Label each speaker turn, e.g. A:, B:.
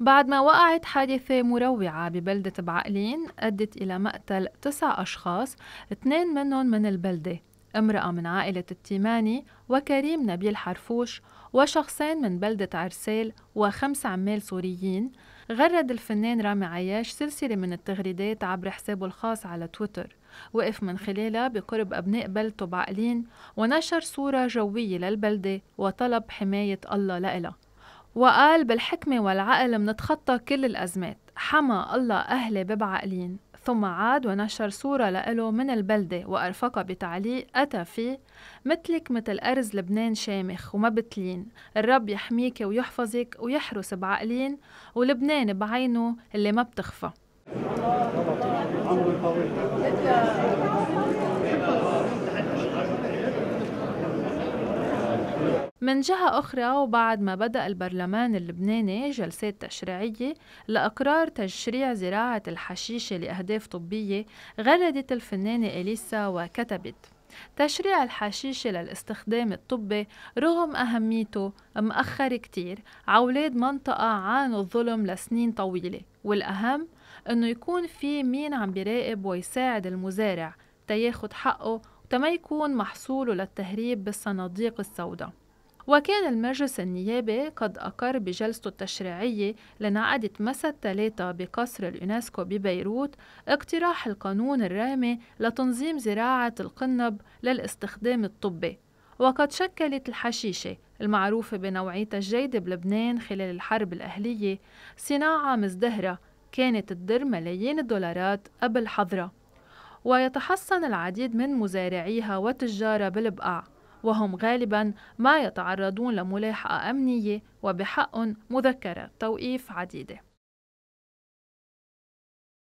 A: بعد ما وقعت حادثة مروعة ببلدة بعقلين أدت إلى مقتل تسع أشخاص اثنين منهم من البلدة امرأة من عائلة التيماني وكريم نبيل حرفوش وشخصين من بلدة عرسيل وخمس عمال سوريين غرد الفنان رامي عياش سلسلة من التغريدات عبر حسابه الخاص على تويتر وقف من خلالها بقرب أبناء بلدته بعقلين ونشر صورة جوية للبلدة وطلب حماية الله لإلها وقال بالحكمة والعقل منتخطى كل الأزمات حمى الله أهلي ببعقلين ثم عاد ونشر صورة لإله من البلدة وأرفقها بتعليق أتى فيه مثلك مثل أرز لبنان شامخ وما بتلين الرب يحميك ويحفظك ويحرس بعقلين ولبنان بعينه اللي ما بتخفى من جهة أخرى وبعد ما بدأ البرلمان اللبناني جلسات تشريعية لإقرار تشريع زراعة الحشيشة لأهداف طبية غردت الفنانة إليسا وكتبت تشريع الحشيشة للاستخدام الطبي رغم أهميته مأخر كتير عولاد منطقة عانوا الظلم لسنين طويلة والأهم أنه يكون في مين عم بيراقب ويساعد المزارع تياخد حقه وتما يكون محصوله للتهريب بالصناديق السوداء وكان المجلس النيابي قد أقر بجلسته التشريعية لانعقدت مساء الثلاثة بقصر اليونسكو ببيروت اقتراح القانون الرامي لتنظيم زراعة القنب للاستخدام الطبي وقد شكلت الحشيشة المعروفة بنوعيتها الجيدة بلبنان خلال الحرب الأهلية صناعة مزدهرة كانت تدر ملايين الدولارات قبل حظرة ويتحصن العديد من مزارعيها وتجارها بالبقع وهم غالبا ما يتعرضون لملاحقة أمنية وبحقهم مذكرات توقيف عديدة